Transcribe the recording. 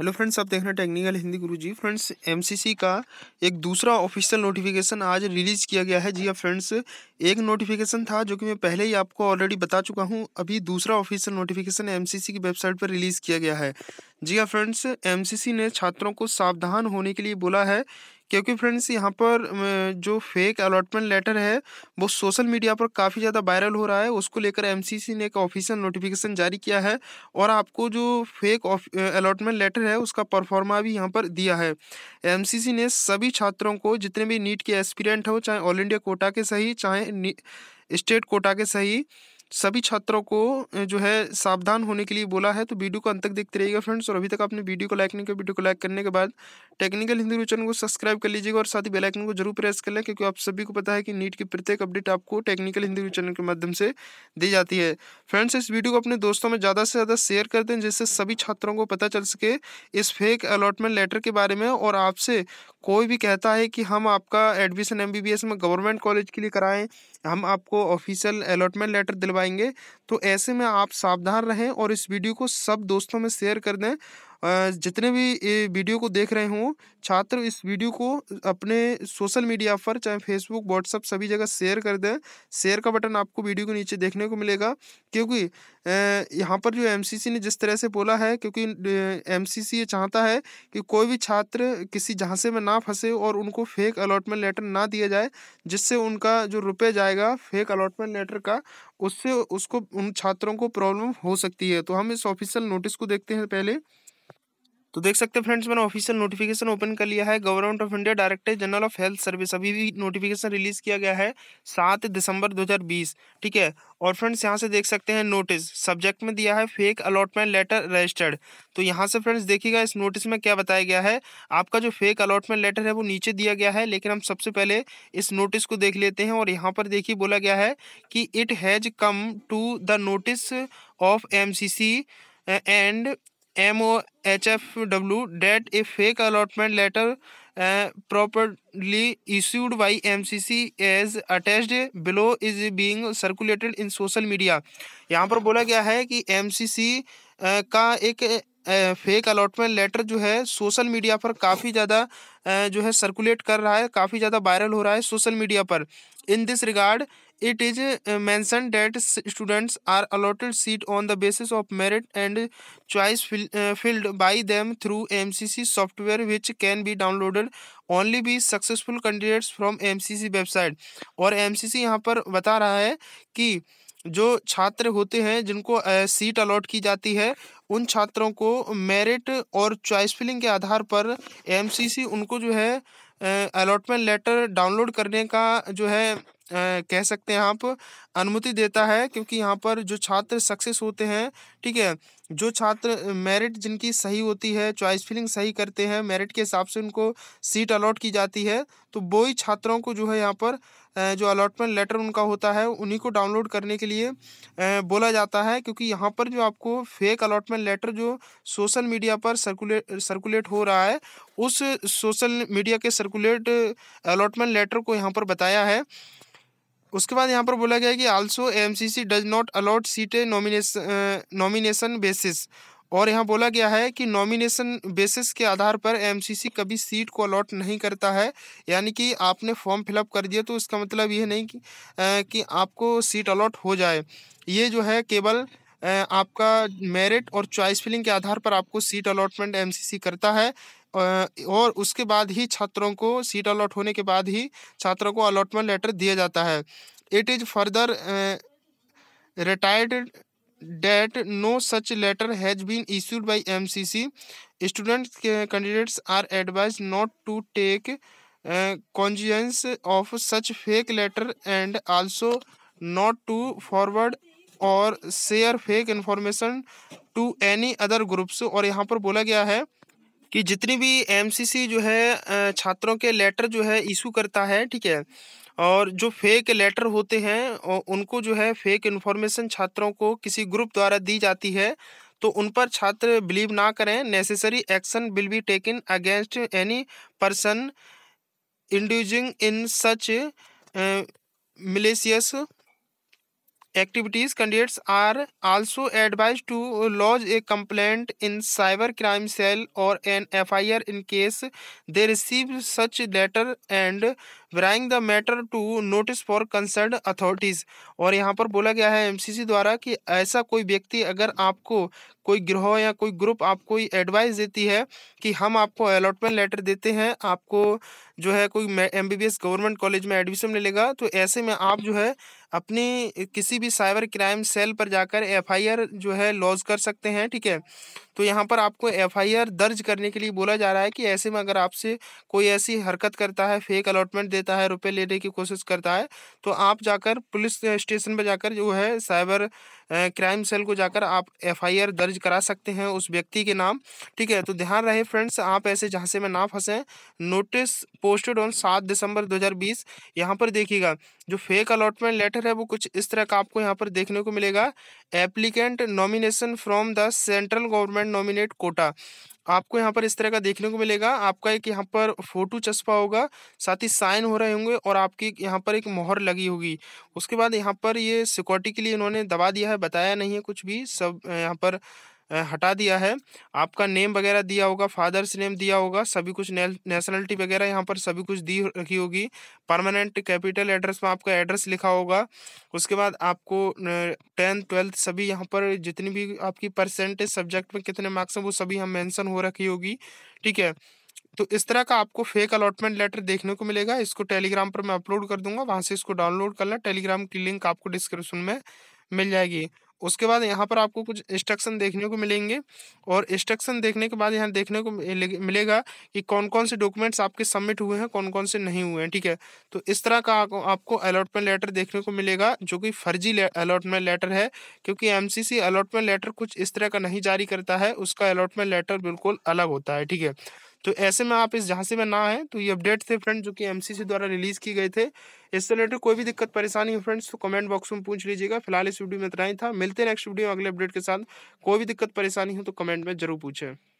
hello friends आप देख रहे हैं टेक्निकल हिंदी गुरु जी फ्रेंड्स एमसीसी का एक दूसरा ऑफिशियल नोटिफिकेशन आज रिलीज़ किया गया है जी हाँ फ्रेंड्स एक नोटिफिकेशन था जो कि मैं पहले ही आपको ऑलरेडी बता चुका हूँ अभी दूसरा ऑफिशियल नोटिफिकेशन एमसीसी की वेबसाइट पर रिलीज़ किया गया है जी हाँ फ्रेंड्स एमसीसी ने छात्रों को सावधान होने के लिए बोला है क्योंकि फ्रेंड्स यहाँ पर जो फेक अलॉटमेंट लेटर है वो सोशल मीडिया पर काफ़ी ज़्यादा वायरल हो रहा है उसको लेकर एमसीसी ने एक ऑफिशियल नोटिफिकेशन जारी किया है और आपको जो फेक अलॉटमेंट लेटर है उसका परफॉर्मा भी यहाँ पर दिया है एमसीसी ने सभी छात्रों को जितने भी नीट के एस्पिरेंट हो चाहे ऑल इंडिया कोटा के सही चाहे स्टेट कोटा के सही सभी छात्रों को जो है सावधान होने के लिए बोला है तो वीडियो को अंत तक देखते रहिएगा फ्रेंड्स और अभी तक आपने वीडियो को लाइक नहीं किया वीडियो को लाइक करने के बाद टेक्निकल हिंदी न्यूज चैनल को सब्सक्राइब कर लीजिएगा और साथ ही बेल आइकन को जरूर प्रेस कर लें क्योंकि आप सभी को पता है कि नीट की प्रत्येक अपडेट आपको टेक्निकल हिंदी न्यूज चैनल के माध्यम से दी जाती है फ्रेंड्स इस वीडियो को अपने दोस्तों में ज़्यादा से ज़्यादा शेयर कर दें जिससे सभी छात्रों को पता चल सके इस फेक अलॉटमेंट लेटर के बारे में और आपसे कोई भी कहता है कि हम आपका एडमिशन एम में गवर्नमेंट कॉलेज के लिए कराएं हम आपको ऑफिशियल अलॉटमेंट लेटर दिलवाएंगे तो ऐसे में आप सावधान रहें और इस वीडियो को सब दोस्तों में शेयर कर दें जितने भी वीडियो को देख रहे हों छात्र इस वीडियो को अपने सोशल मीडिया पर चाहे फेसबुक व्हाट्सअप सभी जगह शेयर कर दें शेयर का बटन आपको वीडियो के नीचे देखने को मिलेगा क्योंकि यहाँ पर जो एम ने जिस तरह से बोला है क्योंकि एम ये चाहता है कि कोई भी छात्र किसी झांसे में ना फंसे और उनको फेक अलॉटमेंट लेटर ना दिया जाए जिससे उनका जो रुपये जाएगा फेक अलॉटमेंट लेटर का उससे उसको उन छात्रों को प्रॉब्लम हो सकती है तो हम इस ऑफिशियल नोटिस को देखते हैं पहले तो देख सकते हैं फ्रेंड्स मैंने ऑफिशियल नोटिफिकेशन ओपन कर लिया है government of India director general of health service अभी भी नोटिफिकेशन रिलीज किया गया है सात दिसंबर 2020 ठीक है और फ्रेंड्स यहाँ से देख सकते हैं नोटिस सब्जेक्ट में दिया है फेक अलॉटमेंट लेटर रजिस्टर्ड तो यहाँ से फ्रेंड्स देखिएगा इस नोटिस में क्या बताया गया है आपका जो फेक अलॉटमेंट लेटर है वो नीचे दिया गया है लेकिन हम सबसे पहले इस नोटिस को देख लेते हैं और यहाँ पर देखिए बोला गया है कि it has come to the notice of M and M O H F W that a fake allotment letter by M C C as attach below is being circulated in social media यहाँ पर बोला गया है कि M C सी का एक fake allotment letter जो है सोशल मीडिया पर काफ़ी ज़्यादा uh, जो है सर्कुलेट कर रहा है काफ़ी ज़्यादा वायरल हो रहा है सोशल मीडिया पर in this regard it is mentioned that students are allotted seat on the basis of merit and choice field by them through M C C software which can be downloaded only by successful candidates from M C C website और M C C यहाँ पर बता रहा है कि जो छात्र होते हैं जिनको सीट अलॉट की जाती है उन छात्रों को मेरिट और चॉइस फिलिंग के आधार पर एम सी सी उनको जो है अलॉटमेंट लेटर डाउनलोड करने का जो है कह सकते हैं आप अनुमति देता है क्योंकि यहाँ पर जो छात्र सक्सेस होते हैं ठीक है जो छात्र मेरिट जिनकी सही होती है चॉइस फिलिंग सही करते हैं मेरिट के हिसाब से उनको सीट अलॉट की जाती है तो वो ही छात्रों को जो है यहाँ पर जो अलॉटमेंट लेटर उनका होता है उन्हीं को डाउनलोड करने के लिए बोला जाता है क्योंकि यहाँ पर जो आपको फेक अलॉटमेंट लेटर जो सोशल मीडिया पर सर्कुलेट सर्कुलेट हो रहा है उस सोशल मीडिया के सर्कुलेट अलॉटमेंट लेटर को यहाँ पर बताया है उसके बाद यहाँ पर बोला गया है कि also MCC does not allot सीटें नॉमिनेशन नॉमिनेशन बेसिस और यहाँ बोला गया है कि नॉमिनेशन बेसिस के आधार पर एमसीसी कभी सीट को अलॉट नहीं करता है यानी कि आपने फॉर्म फिलअप कर दिया तो इसका मतलब यह नहीं कि, आ, uh, कि आपको सीट अलॉट हो जाए ये जो है केवल uh, आपका मेरिट और चॉइस फिलिंग के आधार पर आपको सीट अलॉटमेंट एमसीसी करता है और उसके बाद ही छात्रों को सीट अलॉट होने के बाद ही छात्रों को अलॉटमेंट लेटर दिया जाता है it is further reiterated that no such letter has been issued by M C C student candidates are advise not to take cognizance of such fake letter and also not to forward or share fake information to any other groups और यहाँ पर बोला गया है कि जितनी भी MCC जो है छात्रों के लेटर जो है इशू करता है ठीक है और जो फेक लेटर होते हैं उनको जो है फेक इन्फॉर्मेशन छात्रों को किसी ग्रुप द्वारा दी जाती है तो उन पर छात्र बिलीव ना करें necessary action will be taken against any person indulging in such malicious Activities candidates are also advised to lodge a complaint in cyber crime cell or an FIR in case they receive such letter and bring the matter to notice for concern authorities और यहाँ पर बोला गया है MCC द्वारा कि ऐसा कोई व्यक्ति अगर आपको कोई ग्रह या कोई ग्रुप आपको एडवाइस देती है कि हम आपको अलॉटमेंट लेटर देते हैं आपको जो है कोई M B B S government college में एडमिशन मिलेगा तो ऐसे में आप जो है अपनी किसी भी साइबर क्राइम सेल पर जाकर एफ आई आर जो है लॉज कर सकते हैं ठीक है तो यहाँ पर आपको एफआईआर दर्ज करने के लिए बोला जा रहा है कि ऐसे में अगर आपसे कोई ऐसी हरकत करता है फेक अलॉटमेंट देता है रुपये लेने की कोशिश करता है तो आप जाकर पुलिस स्टेशन पर जाकर जो है साइबर क्राइम सेल को जाकर आप एफआईआर दर्ज करा सकते हैं उस व्यक्ति के नाम ठीक है तो ध्यान रहे फ्रेंड्स आप ऐसे झांसे में ना फंसें नोटिस पोस्टेड ऑन सात दिसंबर 2020 यहाँ पर देखिएगा जो फेक अलॉटमेंट लेटर है वो कुछ इस तरह का आपको यहाँ पर देखने को मिलेगा applicant nomination from the central government nominate quota आपको यहाँ पर इस तरह का देखने को मिलेगा आपका एक यहाँ पर फोटो चस्पा होगा साथ ही साइन हो रहे होंगे और आपकी यहाँ पर एक मोहर लगी होगी उसके बाद यहाँ पर ये सिक्योरिटी के लिए इन्होंने दबा दिया है बताया नहीं है कुछ भी सब यहाँ पर हटा दिया है आपका नेम वगैरह दिया होगा फादर्स नेम दिया होगा सभी कुछ नेशनलिटी वगैरह यहाँ पर सभी कुछ दी रखी होगी परमानेंट कैपिटल एड्रेस में आपका एड्रेस लिखा होगा उसके बाद आपको टेंथ ट्वेल्थ सभी यहाँ पर जितनी भी आपकी परसेंटेज सब्जेक्ट में कितने मार्क्स हैं वो सभी यहाँ मैंसन हो रखी होगी ठीक है तो इस तरह का आपको फेक अलॉटमेंट लेटर देखने को मिलेगा इसको टेलीग्राम पर मैं अपलोड कर दूंगा वहाँ से इसको डाउनलोड करना टेलीग्राम की लिंक आपको डिस्क्रिप्शन में मिल जाएगी उसके बाद यहाँ पर आपको कुछ इंस्ट्रक्शन देखने को मिलेंगे और इंस्ट्रक्शन देखने के बाद यहाँ देखने को मिलेगा कि कौन कौन से डॉक्यूमेंट्स आपके सबमिट हुए हैं कौन कौन से नहीं हुए हैं ठीक है तो इस तरह का आपको अलॉटमेंट लेटर देखने को मिलेगा जो कि फर्जी अलॉटमेंट लेटर है क्योंकि एम अलॉटमेंट लेटर कुछ इस तरह का नहीं जारी करता है उसका अलॉटमेंट लेटर बिल्कुल अलग होता है ठीक है तो ऐसे में आप इस झांसी में ना आए तो ये अपडेट थे फ्रेंड जो कि एमसीसी द्वारा रिलीज़ किए गए थे इससे रिलेटेड कोई भी दिक्कत परेशानी हो फ्रेंड्स तो कमेंट बॉक्स में पूछ लीजिएगा फिलहाल इस वीडियो में इतना ही था मिलते हैं नेक्स्ट वीडियो में अगले अपडेट के साथ कोई भी दिक्कत परेशानी हो तो कमेंट में जरूर पूछें